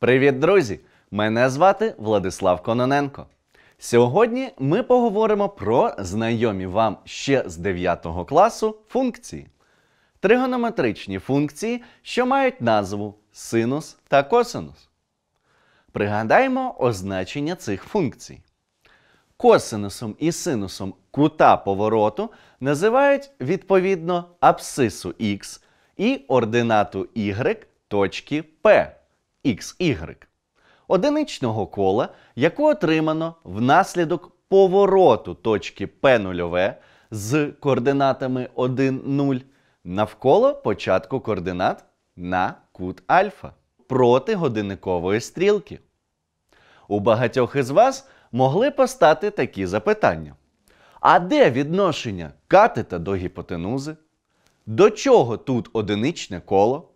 Привіт, друзі! Мене звати Владислав Кононенко. Сьогодні ми поговоримо про знайомі вам ще з 9 класу функції. Тригонометричні функції, що мають назву синус та косинус. Пригадаємо означення цих функцій. Косинусом і синусом кута повороту називають відповідно абсису х і ординату y точки P. XY. Одиничного кола, яку отримано внаслідок повороту точки P0 з координатами 1, 0 навколо початку координат на кут альфа проти годинникової стрілки. У багатьох із вас могли постати такі запитання. А де відношення катета до гіпотенузи? До чого тут одиничне коло?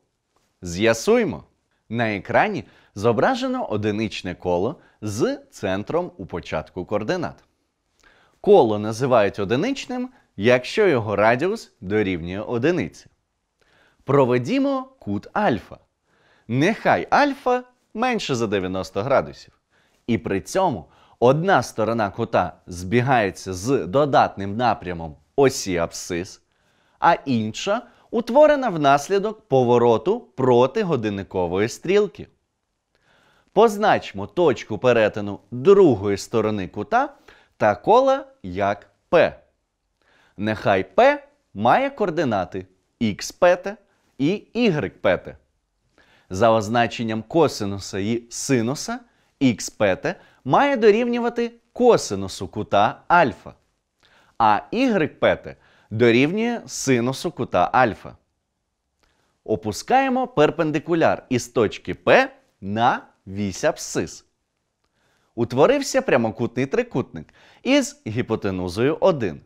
З'ясуймо! На екрані зображено одиничне коло з центром у початку координат. Коло називають одиничним, якщо його радіус дорівнює одиниці. Проведімо кут альфа. Нехай альфа менше за 90 градусів. І при цьому одна сторона кута збігається з додатним напрямом осі абсцис, а інша утворена внаслідок повороту проти годинникової стрілки. Позначмо точку перетину другої сторони кута та кола як P. Нехай P має координати xpt і ypt. За означенням косинуса і синуса xpt має дорівнювати косинусу кута альфа. А ypt дорівнює синусу кута альфа. Опускаємо перпендикуляр із точки П на вісь абсцис. Утворився прямокутний трикутник із гіпотенузою 1,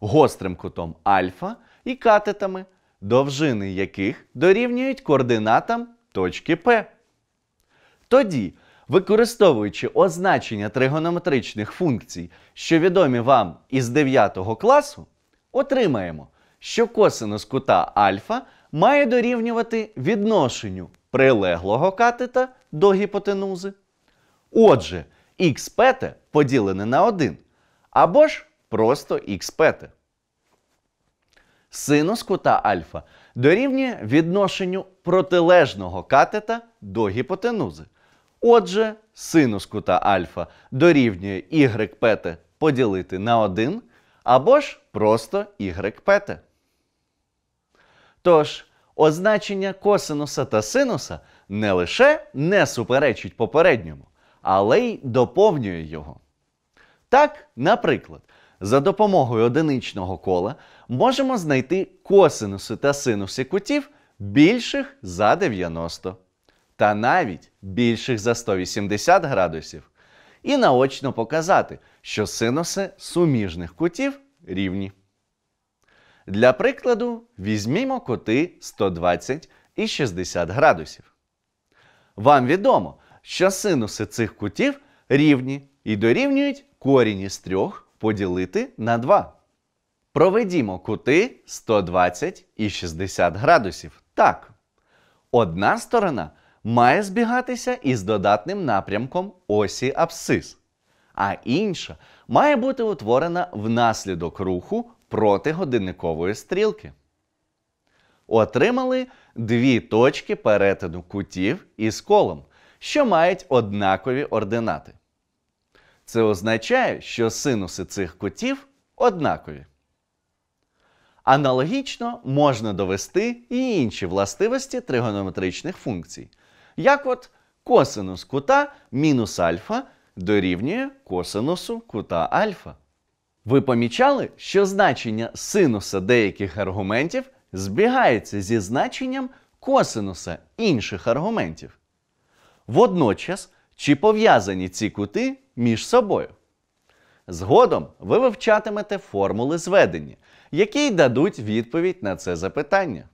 гострим кутом альфа і катетами, довжини яких дорівнюють координатам точки П. Тоді, використовуючи означення тригонометричних функцій, що відомі вам із 9 класу, Отримаємо, що косинус кута альфа має дорівнювати відношенню прилеглого катета до гіпотенузи. Отже, х поділене на 1, або ж просто х пете. Синус кута альфа дорівнює відношенню протилежного катета до гіпотенузи. Отже, синус кута альфа дорівнює y поділити на 1, або ж просто y пете. Тож, означення косинуса та синуса не лише не суперечить попередньому, але й доповнює його. Так, наприклад, за допомогою одиничного кола можемо знайти косинуси та синуси кутів більших за 90, та навіть більших за 180 градусів. І наочно показати, що синуси суміжних кутів рівні. Для прикладу, візьмімо кути 120 і 60 градусів. Вам відомо, що синуси цих кутів рівні і дорівнюють корінь із трьох поділити на 2. Проведімо кути 120 і 60 градусів. Так. Одна сторона має збігатися із додатним напрямком осі абсцис а інша має бути утворена внаслідок руху проти годинникової стрілки. Отримали дві точки перетину кутів із колом, що мають однакові ординати. Це означає, що синуси цих кутів однакові. Аналогічно можна довести і інші властивості тригонометричних функцій. Як от косинус кута мінус альфа дорівнює косинусу кута альфа. Ви помічали, що значення синуса деяких аргументів збігається зі значенням косинуса інших аргументів. Водночас, чи пов'язані ці кути між собою? Згодом ви вивчатимете формули зведення, які й дадуть відповідь на це запитання.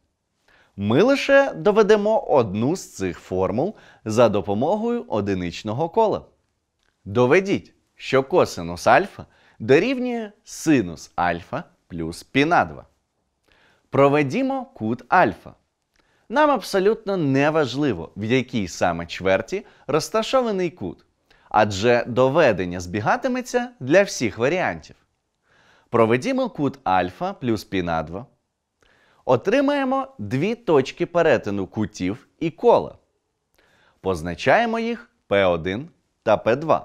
Ми лише доведемо одну з цих формул за допомогою одиничного кола. Доведіть, що косинус альфа дорівнює синус альфа плюс піна 2. Проведімо кут альфа. Нам абсолютно не важливо, в якій саме чверті розташований кут, адже доведення збігатиметься для всіх варіантів. Проведімо кут альфа плюс піна 2. Отримаємо дві точки перетину кутів і кола. Позначаємо їх P1 та P2.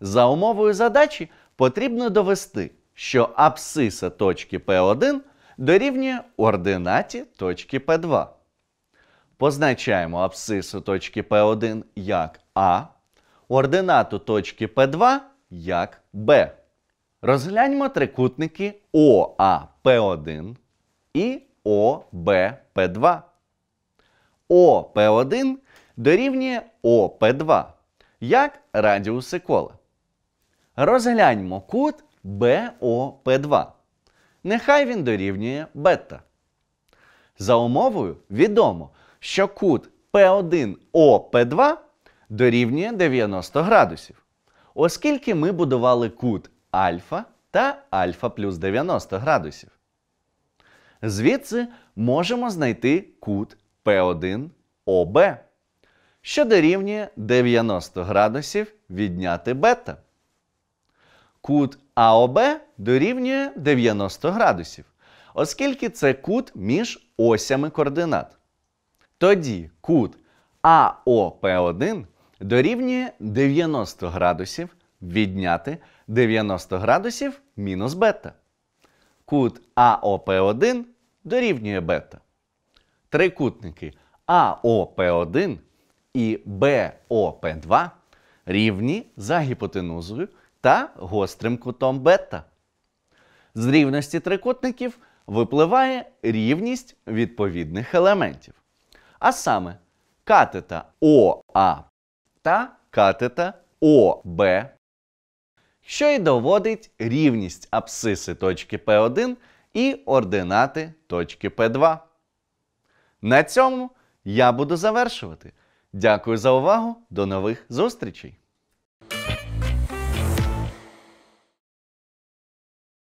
За умовою задачі потрібно довести, що абсиса точки P1 дорівнює ординаті точки P2. Позначаємо абсису точки P1 як А, ординату точки P2 як Б. Розгляньмо трикутники ОАП1 і ОБП2. ОП1 дорівнює ОП2 як радіуси кола. Розгляньмо кут БОП2. Нехай він дорівнює бета. За умовою відомо, що кут P1ОП2 дорівнює 90 градусів. Оскільки ми будували кут альфа та альфа плюс 90 градусів. Звідси можемо знайти кут P1ОБ, що дорівнює 90 градусів відняти бета кут АОБ дорівнює 90 градусів, оскільки це кут між осями координат. Тоді кут АОП1 дорівнює 90 градусів відняти 90 градусів мінус бета. Кут АОП1 дорівнює бета. Трикутники АОП1 і БОП2 рівні за гіпотенузою та гострим кутом бета. З рівності трикутників випливає рівність відповідних елементів. А саме катета ОА та катета ОБ, що й доводить рівність абсиси точки п 1 і ординати точки п 2 На цьому я буду завершувати. Дякую за увагу. До нових зустрічей!